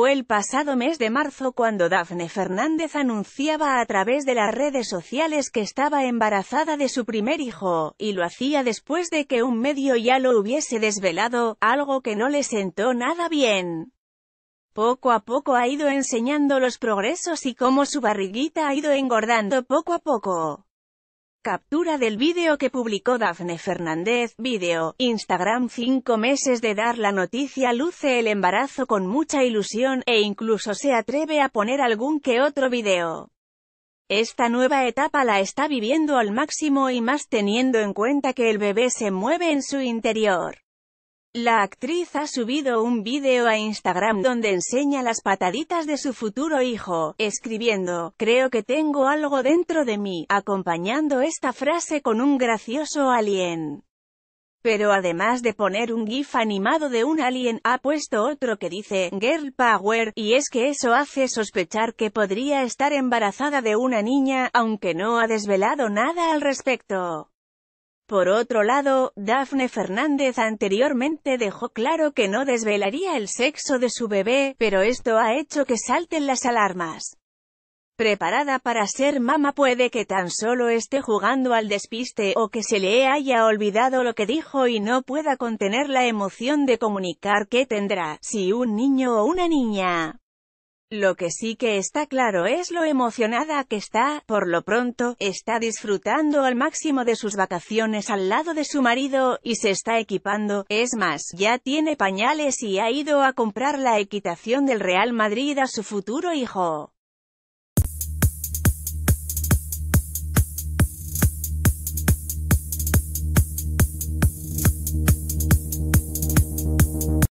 fue el pasado mes de marzo cuando Dafne Fernández anunciaba a través de las redes sociales que estaba embarazada de su primer hijo, y lo hacía después de que un medio ya lo hubiese desvelado, algo que no le sentó nada bien. Poco a poco ha ido enseñando los progresos y cómo su barriguita ha ido engordando poco a poco. Captura del vídeo que publicó Dafne Fernández, vídeo, Instagram Cinco meses de dar la noticia luce el embarazo con mucha ilusión, e incluso se atreve a poner algún que otro vídeo. Esta nueva etapa la está viviendo al máximo y más teniendo en cuenta que el bebé se mueve en su interior. La actriz ha subido un vídeo a Instagram donde enseña las pataditas de su futuro hijo, escribiendo, creo que tengo algo dentro de mí, acompañando esta frase con un gracioso alien. Pero además de poner un gif animado de un alien, ha puesto otro que dice, Girl Power, y es que eso hace sospechar que podría estar embarazada de una niña, aunque no ha desvelado nada al respecto. Por otro lado, Dafne Fernández anteriormente dejó claro que no desvelaría el sexo de su bebé, pero esto ha hecho que salten las alarmas. Preparada para ser mamá puede que tan solo esté jugando al despiste o que se le haya olvidado lo que dijo y no pueda contener la emoción de comunicar que tendrá, si un niño o una niña. Lo que sí que está claro es lo emocionada que está, por lo pronto, está disfrutando al máximo de sus vacaciones al lado de su marido, y se está equipando, es más, ya tiene pañales y ha ido a comprar la equitación del Real Madrid a su futuro hijo.